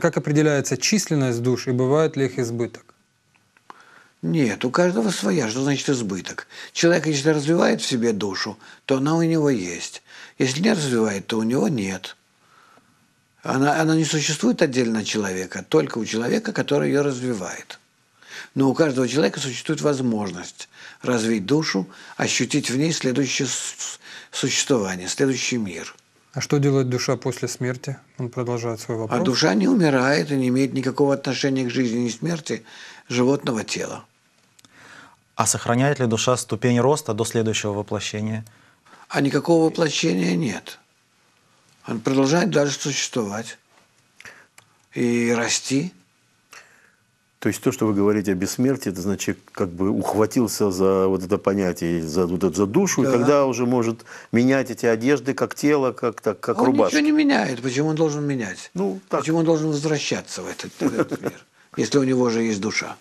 Как определяется численность душ и бывает ли их избыток? Нет, у каждого своя. Что значит избыток? Человек, если развивает в себе душу, то она у него есть. Если не развивает, то у него нет. Она, она не существует отдельно от человека, только у человека, который ее развивает. Но у каждого человека существует возможность развить душу, ощутить в ней следующее существование, следующий мир. А что делает душа после смерти? Он продолжает свой вопрос. А душа не умирает и не имеет никакого отношения к жизни и смерти животного тела. А сохраняет ли душа ступень роста до следующего воплощения? А никакого воплощения нет. Он продолжает дальше существовать и расти. То есть то, что вы говорите о бессмертии, это значит, как бы ухватился за вот это понятие, за, вот это, за душу, да. и тогда уже может менять эти одежды, как тело, как, так, как а рубашка. Он ничего не меняет. Почему он должен менять? Ну, так. Почему он должен возвращаться в этот, в этот мир, если у него же есть душа?